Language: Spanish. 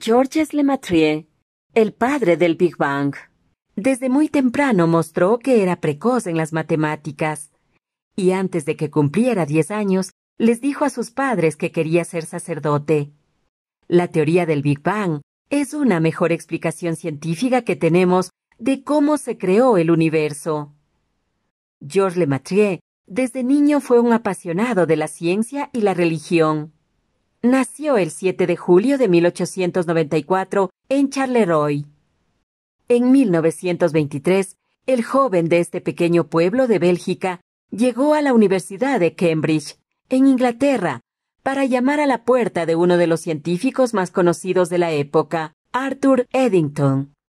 Georges Lemaitre, el padre del Big Bang, desde muy temprano mostró que era precoz en las matemáticas, y antes de que cumpliera diez años, les dijo a sus padres que quería ser sacerdote. La teoría del Big Bang es una mejor explicación científica que tenemos de cómo se creó el universo. Georges Lemaitre desde niño fue un apasionado de la ciencia y la religión nació el 7 de julio de 1894 en Charleroi. En 1923, el joven de este pequeño pueblo de Bélgica llegó a la Universidad de Cambridge, en Inglaterra, para llamar a la puerta de uno de los científicos más conocidos de la época, Arthur Eddington.